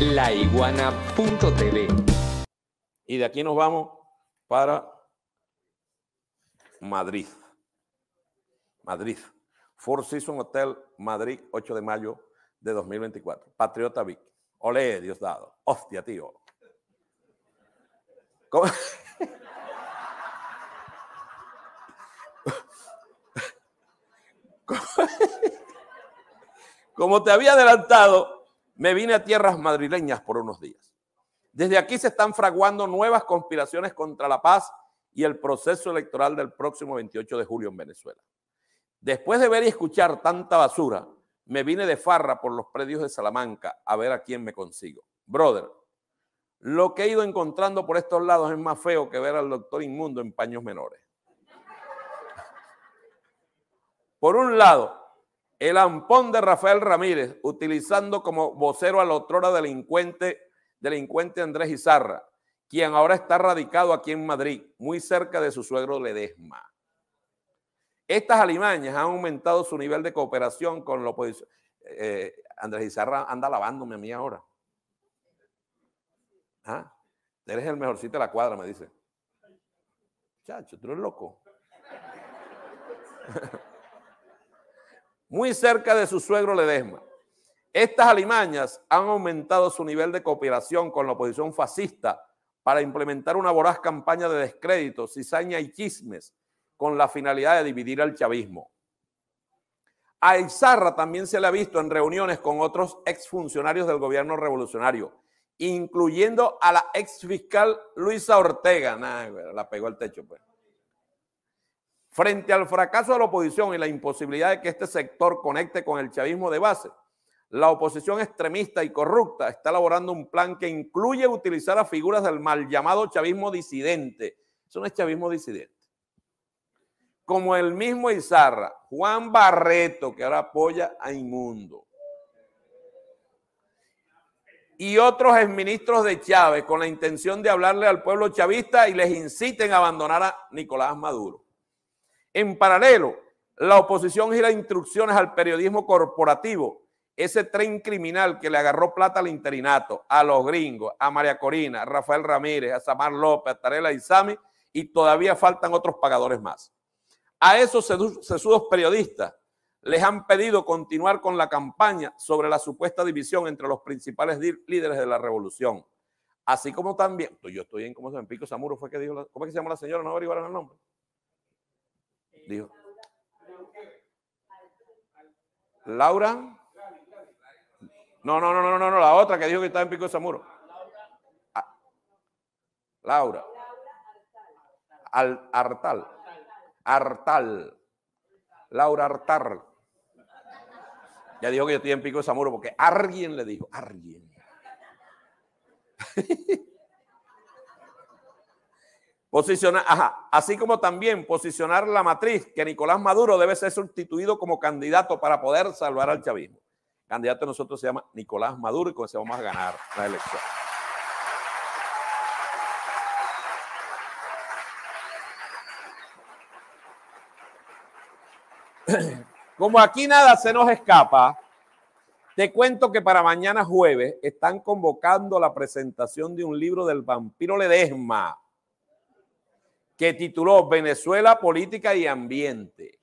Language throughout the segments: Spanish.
laiguana.tv. Y de aquí nos vamos para Madrid. Madrid. Four Seasons Hotel, Madrid, 8 de mayo de 2024. Patriota Vic. ole Dios dado. Hostia, tío. Como te había adelantado, me vine a tierras madrileñas por unos días. Desde aquí se están fraguando nuevas conspiraciones contra la paz y el proceso electoral del próximo 28 de julio en Venezuela. Después de ver y escuchar tanta basura, me vine de farra por los predios de Salamanca a ver a quién me consigo. Brother, lo que he ido encontrando por estos lados es más feo que ver al doctor inmundo en paños menores. Por un lado, el ampón de Rafael Ramírez, utilizando como vocero a la otrora delincuente, delincuente Andrés Izarra, quien ahora está radicado aquí en Madrid, muy cerca de su suegro Ledesma. Estas alimañas han aumentado su nivel de cooperación con la oposición. Eh, Andrés Izarra anda lavándome a mí ahora. ¿Ah? Eres el mejorcito de la cuadra, me dice. Chacho, tú eres loco. muy cerca de su suegro Ledesma. Estas alimañas han aumentado su nivel de cooperación con la oposición fascista para implementar una voraz campaña de descrédito, cizaña y chismes con la finalidad de dividir al chavismo. A Izarra también se le ha visto en reuniones con otros exfuncionarios del gobierno revolucionario, incluyendo a la exfiscal Luisa Ortega. la pegó al techo, pues. Frente al fracaso de la oposición y la imposibilidad de que este sector conecte con el chavismo de base, la oposición extremista y corrupta está elaborando un plan que incluye utilizar a figuras del mal llamado chavismo disidente. Eso no es chavismo disidente. Como el mismo Izarra, Juan Barreto, que ahora apoya a Inmundo. Y otros exministros de Chávez con la intención de hablarle al pueblo chavista y les inciten a abandonar a Nicolás Maduro. En paralelo, la oposición gira instrucciones al periodismo corporativo, ese tren criminal que le agarró plata al interinato, a los gringos, a María Corina, a Rafael Ramírez, a Samar López, a Tarela Isami, y todavía faltan otros pagadores más. A esos sesudos periodistas les han pedido continuar con la campaña sobre la supuesta división entre los principales líderes de la revolución. Así como también, yo estoy en, ¿cómo se llama? Pico Samuro fue que dijo, ¿cómo es que se llama la señora? No averiguaron el nombre. Dijo. Laura. No, no, no, no, no, no, la otra que dijo que estaba en Pico de Zamuro. Ah, Laura. Artal. Artal. Laura Artal. Ya dijo que yo estoy en Pico de Zamuro porque alguien le dijo, alguien. Posicionar, ajá, así como también posicionar la matriz que Nicolás Maduro debe ser sustituido como candidato para poder salvar al chavismo. candidato de nosotros se llama Nicolás Maduro y con eso vamos a ganar la elección. Como aquí nada se nos escapa, te cuento que para mañana jueves están convocando la presentación de un libro del vampiro Ledesma que tituló Venezuela, Política y Ambiente.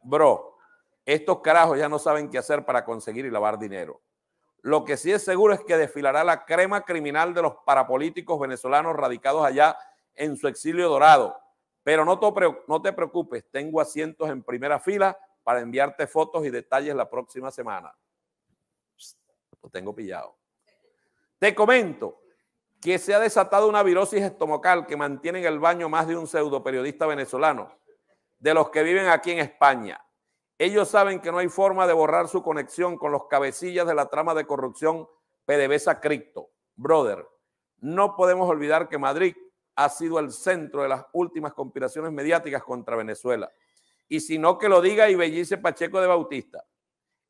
Bro, estos carajos ya no saben qué hacer para conseguir y lavar dinero. Lo que sí es seguro es que desfilará la crema criminal de los parapolíticos venezolanos radicados allá en su exilio dorado. Pero no te preocupes, tengo asientos en primera fila para enviarte fotos y detalles la próxima semana. lo tengo pillado. Te comento que se ha desatado una virosis estomacal que mantiene en el baño más de un pseudo periodista venezolano, de los que viven aquí en España. Ellos saben que no hay forma de borrar su conexión con los cabecillas de la trama de corrupción PDVSA Cripto. Brother, no podemos olvidar que Madrid ha sido el centro de las últimas conspiraciones mediáticas contra Venezuela. Y si no, que lo diga y Bellice Pacheco de Bautista.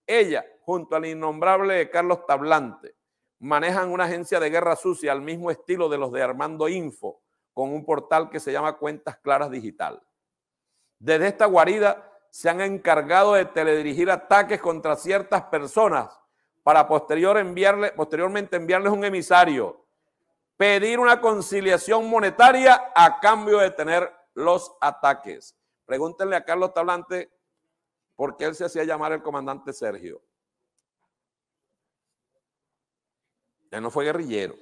Ella, junto al innombrable Carlos Tablante, manejan una agencia de guerra sucia al mismo estilo de los de Armando Info, con un portal que se llama Cuentas Claras Digital. Desde esta guarida se han encargado de teledirigir ataques contra ciertas personas para posterior posteriormente enviarles un emisario, pedir una conciliación monetaria a cambio de tener los ataques. Pregúntenle a Carlos Tablante por qué él se hacía llamar el comandante Sergio. Él no fue guerrillero.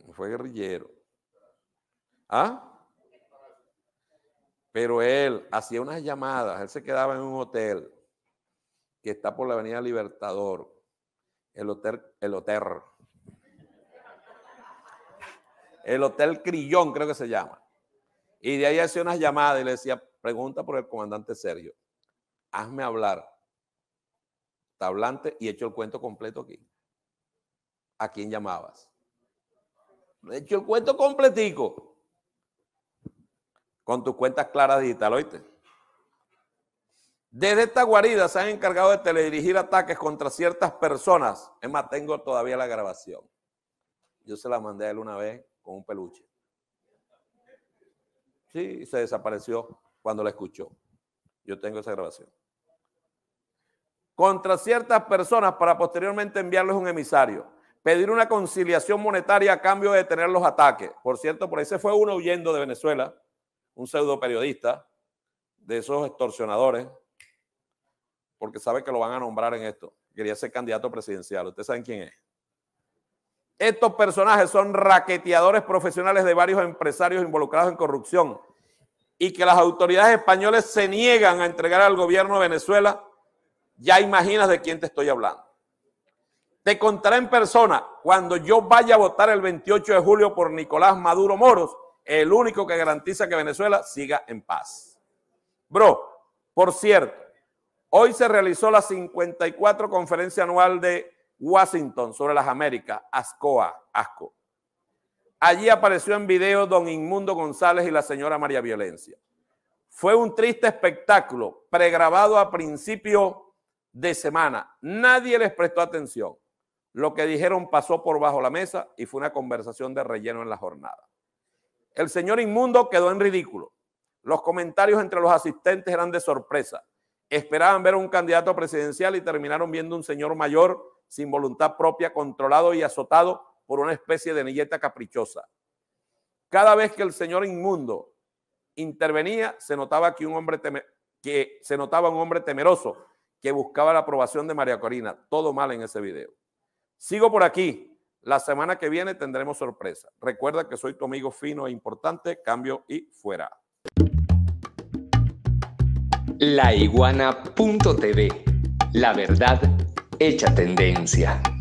No fue guerrillero. ¿Ah? Pero él hacía unas llamadas, él se quedaba en un hotel que está por la Avenida Libertador, el hotel, el hotel, el hotel Crillón creo que se llama. Y de ahí hacía unas llamadas y le decía, pregunta por el comandante Sergio, hazme hablar, tablante, y he hecho el cuento completo aquí a quién llamabas. he hecho, el cuento completico. Con tus cuentas claras digital, oíste. Desde esta guarida se han encargado de teledirigir ataques contra ciertas personas. Es más, tengo todavía la grabación. Yo se la mandé a él una vez con un peluche. Sí, se desapareció cuando la escuchó. Yo tengo esa grabación. Contra ciertas personas para posteriormente enviarles un emisario pedir una conciliación monetaria a cambio de detener los ataques. Por cierto, por ahí se fue uno huyendo de Venezuela, un pseudo periodista de esos extorsionadores, porque sabe que lo van a nombrar en esto. Quería ser candidato presidencial. Ustedes saben quién es. Estos personajes son raqueteadores profesionales de varios empresarios involucrados en corrupción y que las autoridades españolas se niegan a entregar al gobierno de Venezuela. Ya imaginas de quién te estoy hablando. Te contaré en persona cuando yo vaya a votar el 28 de julio por Nicolás Maduro Moros, el único que garantiza que Venezuela siga en paz. Bro, por cierto, hoy se realizó la 54 conferencia anual de Washington sobre las Américas, ASCOA, ASCO. Allí apareció en video don Inmundo González y la señora María Violencia. Fue un triste espectáculo pregrabado a principio de semana. Nadie les prestó atención. Lo que dijeron pasó por bajo la mesa y fue una conversación de relleno en la jornada. El señor inmundo quedó en ridículo. Los comentarios entre los asistentes eran de sorpresa. Esperaban ver a un candidato presidencial y terminaron viendo un señor mayor sin voluntad propia, controlado y azotado por una especie de niñeta caprichosa. Cada vez que el señor inmundo intervenía, se notaba que un hombre que se notaba un hombre temeroso que buscaba la aprobación de María Corina. Todo mal en ese video. Sigo por aquí. La semana que viene tendremos sorpresa. Recuerda que soy tu amigo fino e importante. Cambio y fuera. Laiguana.tv. La verdad hecha tendencia.